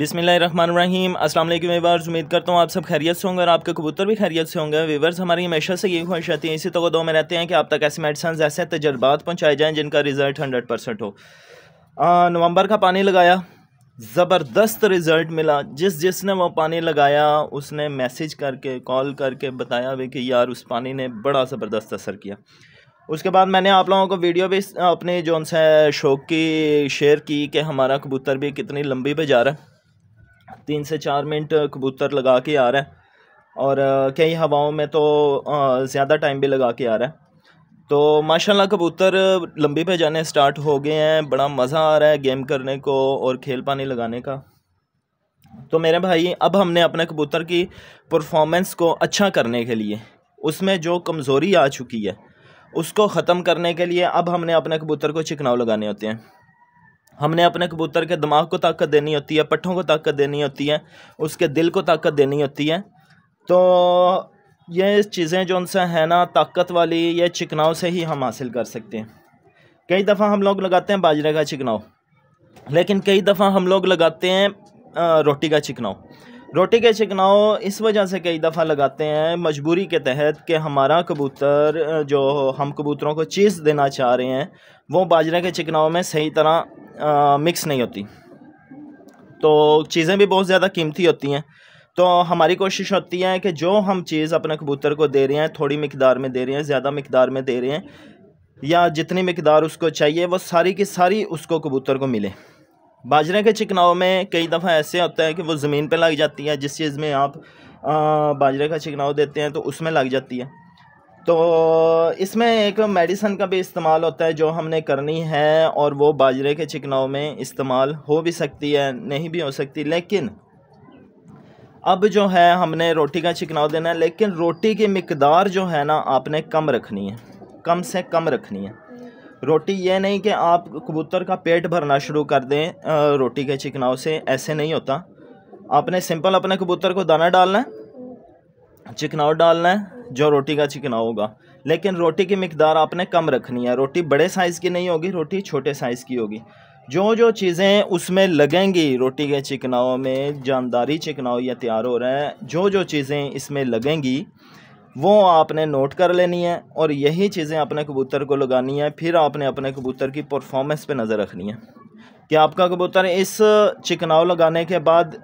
बिसमीम अस्सलाम वालेकुम वीवर्स उम्मीद करता हूँ आप सब खैरियत से होंगे और आपके कबूतर भी खैरियत से होंगे वीवर्स हमारी हमेशा से यही ख्वाहिश रहती है इसी तक दो में रहते हैं कि आप तक ऐसे मेडिसन ऐसे तजर्बात पहुँचाए जाएँ जिनका रिज़ल्ट हंड्रेड परसेंट हो नवंबर का पानी लगाया ज़बरदस्त रिज़ल्ट मिला जिस जिसने वो पानी लगाया उसने मैसेज करके कॉल करके बताया भी कि यार उस पानी ने बड़ा ज़बरदस्त असर किया उसके बाद मैंने आप लोगों को वीडियो भी अपने जो उनसे शौक की शेयर की कि हमारा कबूतर भी कितनी लंबी पे जा रहा है तीन से चार मिनट कबूतर लगा के आ रहा है और कई हवाओं में तो ज़्यादा टाइम भी लगा के आ रहा है तो माशाल्लाह कबूतर लंबी पे जाने स्टार्ट हो गए हैं बड़ा मज़ा आ रहा है गेम करने को और खेल पानी लगाने का तो मेरे भाई अब हमने अपने कबूतर की परफॉर्मेंस को अच्छा करने के लिए उसमें जो कमज़ोरी आ चुकी है उसको ख़त्म करने के लिए अब हमने अपने कबूतर को चिकनाव लगाने होते हैं हमने अपने कबूतर के दिमाग को ताकत देनी होती है पट्ठों को ताकत देनी होती है उसके दिल को ताकत देनी होती है तो ये चीज़ें जो उनसे हैं ना ताकत वाली ये चिकनाव से ही हम हासिल कर सकते हैं कई दफ़ा हम लोग लगाते हैं बाजरे का चिकनाव लेकिन कई दफ़ा हम लोग लगाते हैं रोटी का चिकनाव रोटी के चिकनाव इस वजह से कई दफ़ा लगाते हैं मजबूरी के तहत कि हमारा कबूतर जो हम कबूतरों को चीज़ देना चाह रहे हैं वो बाजरे के चिकनाव में सही तरह आ, मिक्स नहीं होती तो चीज़ें भी बहुत ज़्यादा कीमती होती हैं तो हमारी कोशिश होती है कि जो हम चीज़ अपने कबूतर को दे रहे हैं थोड़ी मकदार में दे रहे हैं ज़्यादा मकदार में दे रहे हैं या जितनी मकदार उसको चाहिए वो सारी की सारी उसको कबूतर को मिले बाजरे के चिकनाव में कई दफ़ा ऐसे होता है कि वो ज़मीन पे लग जाती है जिस चीज़ में आप बाजरे का चिकनाव देते हैं तो उसमें लग जाती है तो इसमें एक मेडिसन का भी इस्तेमाल होता है जो हमने करनी है और वो बाजरे के चिकनाव में इस्तेमाल हो भी सकती है नहीं भी हो सकती लेकिन अब जो है हमने रोटी का चिकनाव देना है लेकिन रोटी की मकदार जो है ना आपने कम रखनी है कम से कम रखनी है रोटी ये नहीं कि आप कबूतर का पेट भरना शुरू कर दें रोटी के चिकनाव से ऐसे नहीं होता आपने सिंपल अपने कबूतर को दाना डालना है चिकनाव डालना है जो रोटी का चिकनाव होगा लेकिन रोटी की मकदार आपने कम रखनी है रोटी बड़े साइज़ की नहीं होगी रोटी छोटे साइज़ की होगी जो जो चीज़ें उसमें लगेंगी रोटी के चिकनाव में जानदारी चिकनाव या तैयार हो रहा है जो जो चीज़ें इसमें लगेंगी वो आपने नोट कर लेनी है और यही चीज़ें अपने कबूतर को लगानी है फिर आपने अपने कबूतर की परफॉर्मेंस पे नज़र रखनी है कि आपका कबूतर इस चिकनाव लगाने के बाद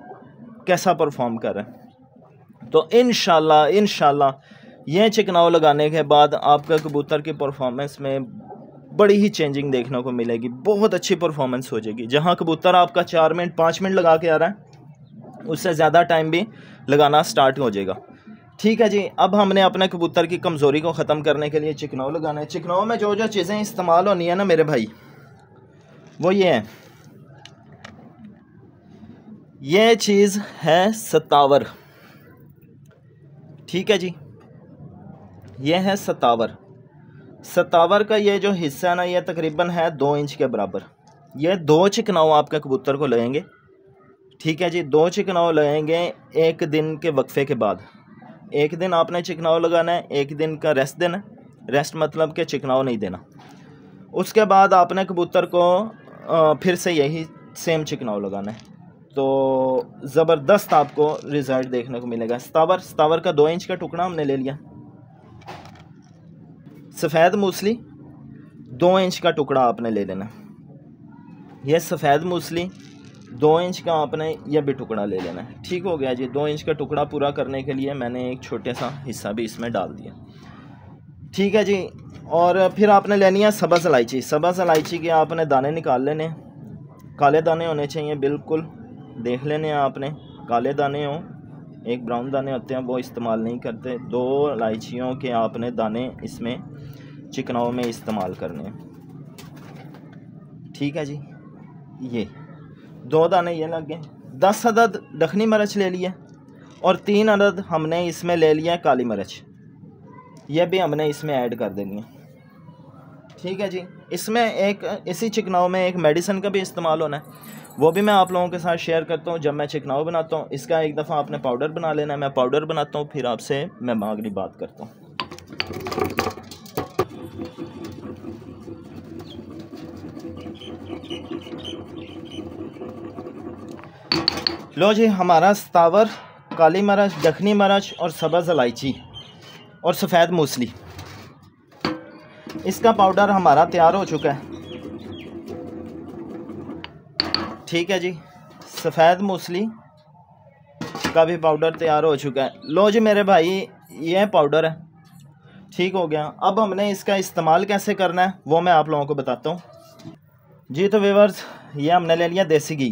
कैसा परफॉर्म कर रहा है तो इन इन ये चिकनाव लगाने के बाद आपका कबूतर की परफॉर्मेंस में बड़ी ही चेंजिंग देखने को मिलेगी बहुत अच्छी परफॉर्मेंस हो जाएगी जहाँ कबूतर आपका चार मिनट पाँच मिनट लगा के आ रहा है उससे ज़्यादा टाइम भी लगाना स्टार्ट हो जाएगा ठीक है जी अब हमने अपने कबूतर की कमज़ोरी को ख़त्म करने के लिए चिकनाव लगाना है चिकनाव में जो जो चीज़ें इस्तेमाल होनी है ना मेरे भाई वो ये है ये चीज़ है सतावर ठीक है जी ये है सतावर सतावर का ये जो हिस्सा ना ये तकरीबन है दो इंच के बराबर ये दो चिकनाव आपके कबूतर को लगेंगे ठीक है जी दो चिकनाव लगेंगे एक दिन के वक्फे के बाद एक दिन आपने चिकनाव लगाना है एक दिन का रेस्ट देना रेस्ट मतलब कि चिकनाव नहीं देना उसके बाद आपने कबूतर को फिर से यही सेम चिकनाव लगाना है तो ज़बरदस्त आपको रिज़ल्ट देखने को मिलेगा स्तावर स्तावर का दो इंच का टुकड़ा हमने ले लिया सफ़ेद मूसली दो इंच का टुकड़ा आपने ले लेना यह सफ़ेद मूसली दो इंच का आपने यह भी टुकड़ा ले लेना है ठीक हो गया जी दो इंच का टुकड़ा पूरा करने के लिए मैंने एक छोटे सा हिस्सा भी इसमें डाल दिया ठीक है जी और फिर आपने लेनी है सबस इलायची सबस इलायची के आपने दाने निकाल लेने काले दाने होने चाहिए बिल्कुल देख लेने आपने काले दाने हों एक ब्राउन दाने होते हैं वो इस्तेमाल नहीं करते दो इलायचियों के आपने दाने इसमें चिकनाओं में इस्तेमाल करने ठीक है जी ये दो दाने ये लग गए दस अदद दखनी मिर्च ले लिए और तीन अदद हमने इसमें ले लिया काली मिर्च ये भी हमने इसमें ऐड कर देनी है ठीक है जी इसमें एक इसी चिकनाव में एक मेडिसिन का भी इस्तेमाल होना है वो भी मैं आप लोगों के साथ शेयर करता हूँ जब मैं चिकनाव बनाता हूँ इसका एक दफ़ा आपने पाउडर बना लेना है मैं पाउडर बनाता हूँ फिर आपसे मैं मांगनी बात करता हूँ लो जी हमारा स्तावर काली मरच दखनी मरच और सब्ज़ इलायची और सफ़ेद मूसली इसका पाउडर हमारा तैयार हो चुका है ठीक है जी सफ़ेद मूसली का भी पाउडर तैयार हो चुका है लो जी मेरे भाई ये पाउडर है ठीक हो गया अब हमने इसका इस्तेमाल कैसे करना है वो मैं आप लोगों को बताता हूँ जी तो वीवर्स ये हमने ले लिया देसी घी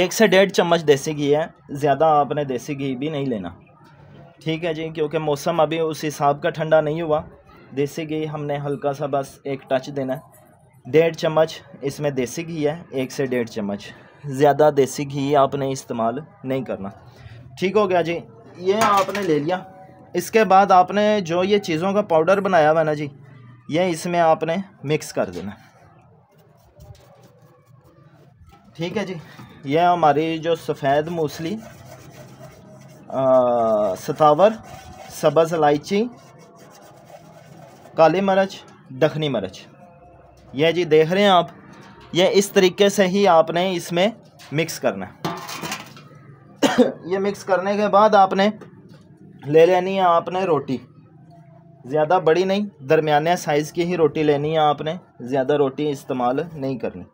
एक से डेढ़ चम्मच देसी घी है ज़्यादा आपने देसी घी भी नहीं लेना ठीक है जी क्योंकि मौसम अभी उस हिसाब का ठंडा नहीं हुआ देसी घी हमने हल्का सा बस एक टच देना है डेढ़ चम्मच इसमें देसी घी है एक से डेढ़ चम्मच ज़्यादा देसी घी आपने इस्तेमाल नहीं करना ठीक हो गया जी ये आपने ले लिया इसके बाद आपने जो ये चीज़ों का पाउडर बनाया हुआ ना जी ये इसमें आपने मिक्स कर देना ठीक है जी यह हमारी जो सफ़ेद मूसली सतावर सब्ज़ इलायची काली मरच दखनी मरच यह जी देख रहे हैं आप यह इस तरीके से ही आपने इसमें मिक्स करना है ये मिक्स करने के बाद आपने ले लेनी है आपने रोटी ज़्यादा बड़ी नहीं दरमियाने साइज़ की ही रोटी लेनी है आपने ज़्यादा रोटी इस्तेमाल नहीं करनी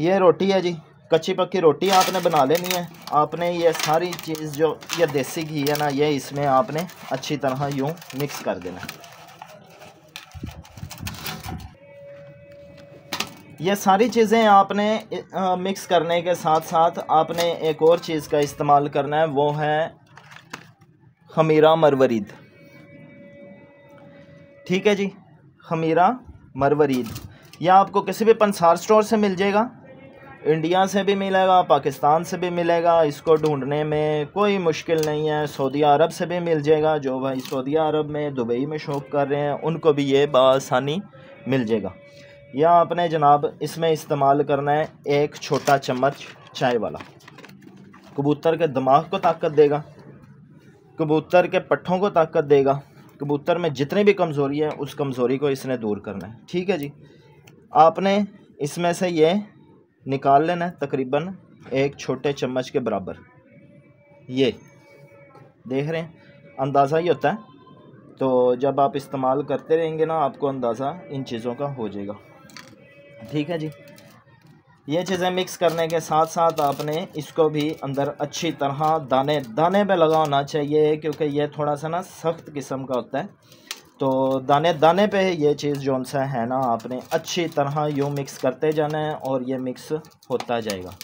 ये रोटी है जी कच्ची पक्की रोटी आपने बना लेनी है आपने ये सारी चीज़ जो ये देसी घी है ना ये इसमें आपने अच्छी तरह यूँ मिक्स कर देना ये सारी चीज़ें आपने मिक्स करने के साथ साथ आपने एक और चीज़ का इस्तेमाल करना है वो है खमीरा मरवरीद ठीक है जी खमीरा मरवरीद यह आपको किसी भी पंसार स्टोर से मिल जाएगा इंडिया से भी मिलेगा पाकिस्तान से भी मिलेगा इसको ढूंढने में कोई मुश्किल नहीं है सऊदी अरब से भी मिल जाएगा जो भाई सऊदी अरब में दुबई में शॉप कर रहे हैं उनको भी ये बसानी मिल जाएगा या आपने जनाब इसमें इस्तेमाल करना है एक छोटा चम्मच चाय वाला कबूतर के दिमाग को ताकत देगा कबूतर के पट्ठों को ताकत देगा कबूतर में जितनी भी कमज़ोरी है उस कमज़ोरी को इसने दूर करना है ठीक है जी आपने इसमें से ये निकाल लेना है तकरीबन एक छोटे चम्मच के बराबर ये देख रहे हैं अंदाज़ा ही होता है तो जब आप इस्तेमाल करते रहेंगे ना आपको अंदाज़ा इन चीज़ों का हो जाएगा ठीक है जी ये चीज़ें मिक्स करने के साथ साथ आपने इसको भी अंदर अच्छी तरह दाने दाने पे लगा होना चाहिए क्योंकि ये थोड़ा सा ना सख्त किस्म का होता है तो दाने दाने पे ये चीज़ जो सा है ना आपने अच्छी तरह यूँ मिक्स करते जाना है और ये मिक्स होता जाएगा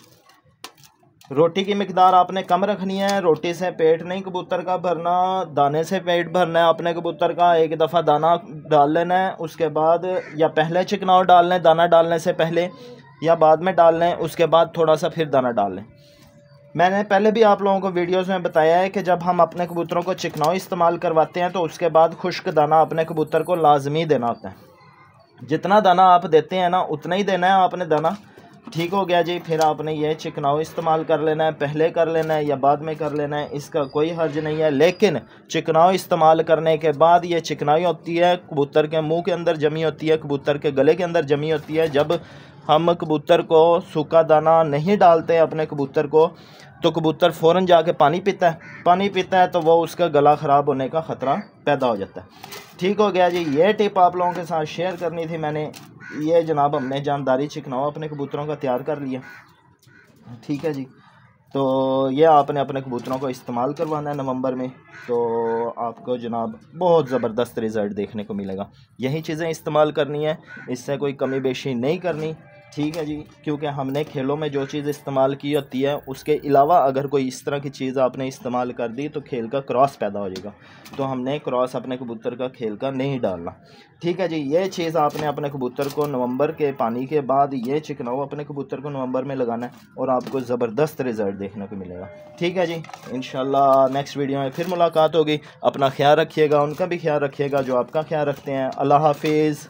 रोटी की मकदार आपने कम रखनी है रोटी से पेट नहीं कबूतर का भरना दाने से पेट भरना है अपने कबूतर का एक दफ़ा दाना डाल लेना है उसके बाद या पहले चिकनाव डाल लें दाना डालने से पहले या बाद में डाल लें उसके बाद थोड़ा सा फिर दाना डाल लें मैंने पहले भी आप लोगों को वीडियोस में बताया है कि जब हम अपने कबूतरों को चिकनाऊ इस्तेमाल करवाते हैं तो उसके बाद खुश्क दाना अपने कबूतर को लाजमी देना होता है जितना दाना आप देते हैं ना उतना ही देना है आपने दाना ठीक हो गया जी फिर आपने ये चिकनाऊ इस्तेमाल कर लेना है पहले कर लेना है या बाद में कर लेना है इसका कोई हर्ज नहीं है लेकिन चिकनाऊ इस्तेमाल करने के बाद ये चिकनाई होती है कबूतर के मुंह के अंदर जमी होती है कबूतर के गले के अंदर जमी होती है जब हम कबूतर को सूखा दाना नहीं डालते अपने कबूतर को तो कबूतर फ़ौर जाके पानी पीता है पानी पीता है तो वो उसका गला ख़राब होने का ख़तरा पैदा हो जाता है ठीक हो गया जी ये टिप आप लोगों के साथ शेयर करनी थी मैंने ये जनाब हमने जानदारी छिकनावा अपने कबूतरों का तैयार कर लिया ठीक है जी तो ये आपने अपने कबूतरों को इस्तेमाल करवाना है नवंबर में तो आपको जनाब बहुत ज़बरदस्त रिज़ल्ट देखने को मिलेगा यही चीज़ें इस्तेमाल करनी है इससे कोई कमी बेशी नहीं करनी ठीक है जी क्योंकि हमने खेलों में जो चीज़ इस्तेमाल की होती है उसके अलावा अगर कोई इस तरह की चीज़ आपने इस्तेमाल कर दी तो खेल का क्रॉस पैदा हो जाएगा तो हमने क्रॉस अपने कबूतर का खेल का नहीं डालना ठीक है जी ये चीज़ आपने अपने कबूतर को नवंबर के पानी के बाद ये चिकनाओ अपने कबूतर को नवंबर में लगाना है और आपको ज़बरदस्त रिज़ल्ट देखने को मिलेगा ठीक है जी इन नेक्स्ट वीडियो में फिर मुलाकात होगी अपना ख्याल रखिएगा उनका भी ख्याल रखिएगा जो आपका ख्याल रखते हैं अल्लाह हाफिज़